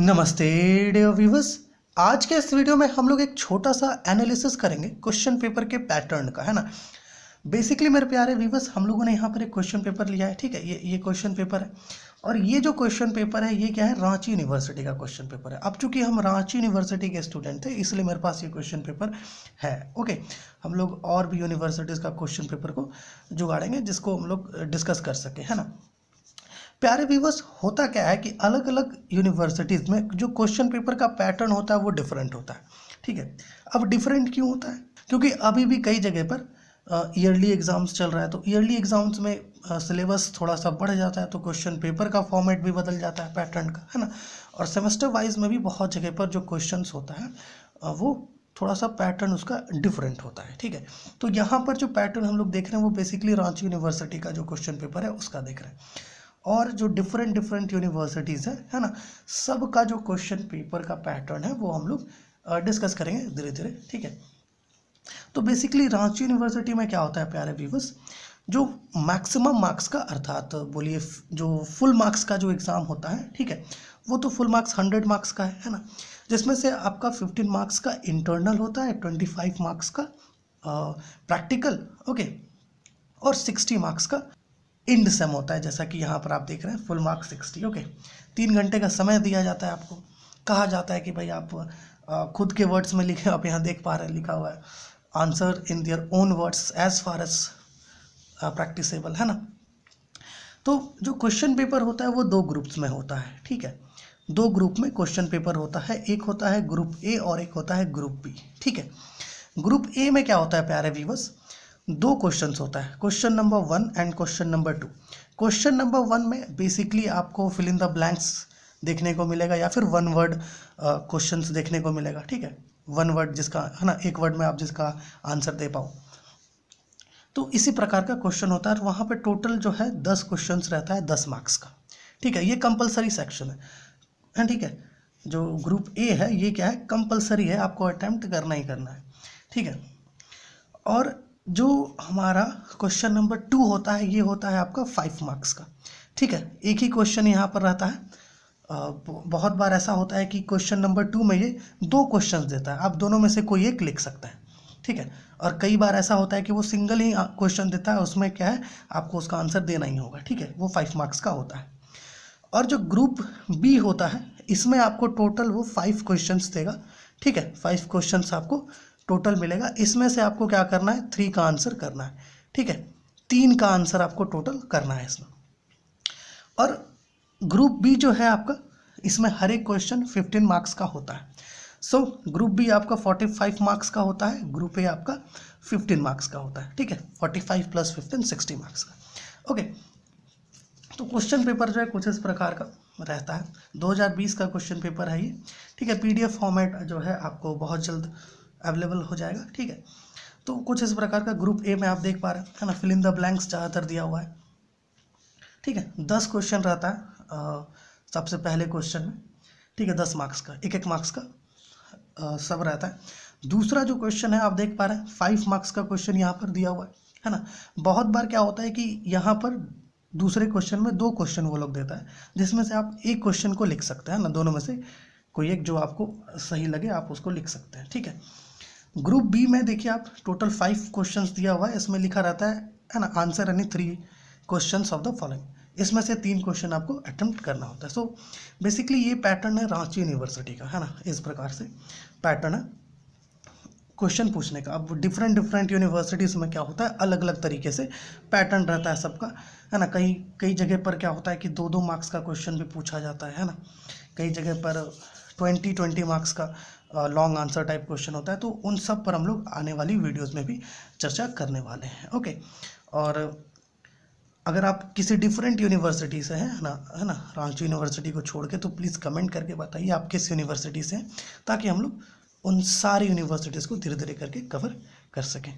नमस्ते dear viewers आज के इस वीडियो में हम लोग एक छोटा सा एनालिसिस करेंगे क्वेश्चन पेपर के पैटर्न का है ना बेसिकली मेरे प्यारे व्यूवर्स हम लोगों ने यहाँ पर एक क्वेश्चन पेपर लिया है ठीक है ये ये क्वेश्चन पेपर है और ये जो क्वेश्चन पेपर है ये क्या है रांची यूनिवर्सिटी का क्वेश्चन पेपर है अब चूंकि हम रांची यूनिवर्सिटी के स्टूडेंट थे इसलिए मेरे पास ये क्वेश्चन पेपर है ओके हम लोग और भी यूनिवर्सिटीज़ का क्वेश्चन पेपर को जुगाड़ेंगे जिसको हम लोग डिस्कस कर सकें है ना प्यारे व्यूवर्स होता क्या है कि अलग अलग यूनिवर्सिटीज़ में जो क्वेश्चन पेपर का पैटर्न होता है वो डिफरेंट होता है ठीक है अब डिफरेंट क्यों होता है क्योंकि अभी भी कई जगह पर ईयरली एग्ज़ाम्स चल रहा है तो ईयरली एग्ज़ाम्स में सिलेबस थोड़ा सा बढ़ जाता है तो क्वेश्चन पेपर का फॉर्मेट भी बदल जाता है पैटर्न का है ना और सेमेस्टर वाइज में भी बहुत जगह पर जो क्वेश्चन होता है वो थोड़ा सा पैटर्न उसका डिफरेंट होता है ठीक है तो यहाँ पर जो पैटर्न हम लोग देख रहे हैं वो बेसिकली रांची यूनिवर्सिटी का जो क्वेश्चन पेपर है उसका देख रहे हैं और जो डिफरेंट डिफरेंट यूनिवर्सिटीज़ है है ना सब का जो क्वेश्चन पेपर का पैटर्न है वो हम लोग डिस्कस करेंगे धीरे धीरे ठीक है तो बेसिकली रांची यूनिवर्सिटी में क्या होता है प्यारे व्यूवर्स जो मैक्सिमम मार्क्स का अर्थात बोलिए जो फुल मार्क्स का जो एग्ज़ाम होता है ठीक है वो तो फुल मार्क्स हंड्रेड मार्क्स का है है ना जिसमें से आपका फिफ्टीन मार्क्स का इंटरनल होता है ट्वेंटी फाइव मार्क्स का प्रैक्टिकल ओके और सिक्सटी मार्क्स का इंड सम होता है जैसा कि यहाँ पर आप देख रहे हैं फुल मार्क्स सिक्सटी ओके तीन घंटे का समय दिया जाता है आपको कहा जाता है कि भाई आप खुद के वर्ड्स में लिखे आप यहाँ देख पा रहे हैं लिखा हुआ है answer in their own words as far as practicable है ना तो जो क्वेश्चन पेपर होता है वो दो ग्रुप्स में होता है ठीक है दो ग्रुप में क्वेश्चन पेपर होता है एक होता है ग्रुप ए और एक होता है ग्रुप बी ठीक है ग्रुप ए में क्या होता है प्यारे व्यूवर्स दो क्वेश्चन होता है question number one and question number two question number one में बेसिकली आपको फिल इन द ब्लैंक्स देखने को मिलेगा या फिर वन वर्ड क्वेश्चन देखने को मिलेगा ठीक है वन वर्ड जिसका है ना एक वर्ड में आप जिसका आंसर दे पाओ तो इसी प्रकार का क्वेश्चन होता है और वहाँ पे टोटल जो है दस क्वेश्चन रहता है दस मार्क्स का ठीक है ये कंपलसरी सेक्शन है ठीक है जो ग्रुप ए है ये क्या है कंपलसरी है आपको अटैम्प्ट करना ही करना है ठीक है और जो हमारा क्वेश्चन नंबर टू होता है ये होता है आपका फाइव मार्क्स का ठीक है एक ही क्वेश्चन यहाँ पर रहता है बहुत बार ऐसा होता है कि क्वेश्चन नंबर टू में ये दो क्वेश्चंस देता है आप दोनों में से कोई एक लिख सकते हैं ठीक है और कई बार ऐसा होता है कि वो सिंगल ही क्वेश्चन देता है उसमें क्या है आपको उसका आंसर देना ही होगा ठीक है वो फाइव मार्क्स का होता है और जो ग्रुप बी होता है इसमें आपको टोटल वो फाइव क्वेश्चंस देगा ठीक है फाइव क्वेश्चंस आपको टोटल मिलेगा इसमें से आपको क्या करना है थ्री का आंसर करना है ठीक है तीन का आंसर आपको टोटल करना है इसमें और ग्रुप बी जो है आपका इसमें हर एक क्वेश्चन फिफ्टीन मार्क्स का होता है सो ग्रुप बी आपका फोर्टी फाइव मार्क्स का होता है ग्रुप ए आपका फिफ्टीन मार्क्स का होता है ठीक है forty five plus fifteen sixty marks का ओके तो क्वेश्चन पेपर जो है कुछ इस प्रकार का रहता है 2020 का क्वेश्चन पेपर है ये ठीक है पीडीएफ फॉर्मेट जो है आपको बहुत जल्द अवेलेबल हो जाएगा ठीक है तो कुछ इस प्रकार का ग्रुप ए में आप देख पा रहे हैं है ना फिल इन द ब्लैंक्स ज़्यादातर दिया हुआ है ठीक है दस क्वेश्चन रहता है सबसे पहले क्वेश्चन में ठीक है दस मार्क्स का एक एक मार्क्स का आ, सब रहता है दूसरा जो क्वेश्चन है आप देख पा रहे हैं फाइव मार्क्स का क्वेश्चन यहाँ पर दिया हुआ है है ना बहुत बार क्या होता है कि यहाँ पर दूसरे क्वेश्चन में दो क्वेश्चन वो लोग देता है जिसमें से आप एक क्वेश्चन को लिख सकते हैं ना दोनों में से कोई एक जो आपको सही लगे आप उसको लिख सकते हैं ठीक है ग्रुप बी में देखिए आप टोटल फाइव क्वेश्चन दिया हुआ है इसमें लिखा रहता है है ना आंसर यानी three question of the following इसमें से तीन क्वेश्चन आपको अटेम्प्ट करना होता है सो so, बेसिकली ये पैटर्न है रांची यूनिवर्सिटी का है ना इस प्रकार से पैटर्न है क्वेश्चन पूछने का अब डिफरेंट डिफरेंट यूनिवर्सिटीज़ में क्या होता है अलग अलग तरीके से पैटर्न रहता है सबका है ना कई कई जगह पर क्या होता है कि दो दो मार्क्स का क्वेश्चन भी पूछा जाता है है ना कई जगह पर ट्वेंटी ट्वेंटी मार्क्स का लॉन्ग आंसर टाइप क्वेश्चन होता है तो उन सब पर हम लोग आने वाली वीडियोज़ में भी चर्चा करने वाले हैं ओके और अगर आप किसी डिफरेंट यूनिवर्सिटी से हैं ना है ना रांची यूनिवर्सिटी को छोड़ के तो प्लीज़ कमेंट करके बताइए आप किस यूनिवर्सिटी से हैं ताकि हम लोग उन सारी यूनिवर्सिटीज़ को धीरे धीरे करके कवर कर सकें